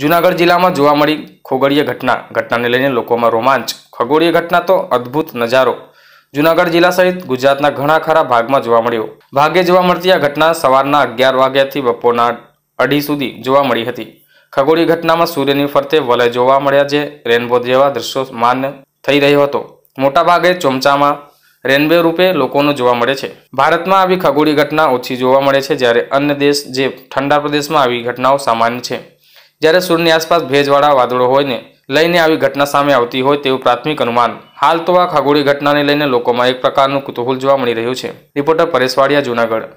જુનાગઢ જિલ્લામાં જોવા મળી ખોગડીય ઘટના ઘટનાને લઈને લોકોમાં રોમાંચ ખગોળીય ઘટના તો અદ્ભુત નજારો જુનાગઢ જિલ્લા સહિત ગુજરાતના ઘણા ખરા ભાગમાં જોવા મળ્યો ભાગે જોવા મળતી આ ઘટના સવારના અગિયાર વાગ્યાથી બપોરના અઢી સુધી જોવા મળી હતી ખગોળીય ઘટનામાં સૂર્યની ફરતે વલય જોવા મળ્યા જે રેનબો જેવા દ્રશ્યો માન્ય થઈ રહ્યો હતો મોટાભાગે ચોમચામાં રેનબે રૂપે લોકોનો જોવા મળે છે ભારતમાં આવી ખગોળીય ઘટના ઓછી જોવા મળે છે જ્યારે અન્ય દેશ જે ઠંડા પ્રદેશમાં આવી ઘટનાઓ સામાન્ય છે જ્યારે સૂર્યની આસપાસ ભેજવાળા વાદળો હોયને લઈને આવી ઘટના સામે આવતી હોય તેવું પ્રાથમિક અનુમાન હાલ તો આ ખગોળી ઘટનાને લઈને લોકોમાં એક પ્રકારનું કુતૂહલ જોવા મળી રહ્યું છે રિપોર્ટર પરેશવાડિયા વાડિયા જૂનાગઢ